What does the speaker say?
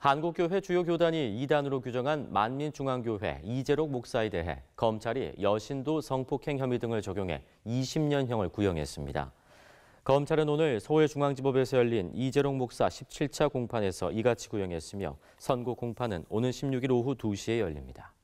한국교회 주요 교단이 이단으로 규정한 만민중앙교회 이재록 목사에 대해 검찰이 여신도 성폭행 혐의 등을 적용해 20년형을 구형했습니다. 검찰은 오늘 서울중앙지법에서 열린 이재록 목사 17차 공판에서 이같이 구형했으며 선고 공판은 오는 16일 오후 2시에 열립니다.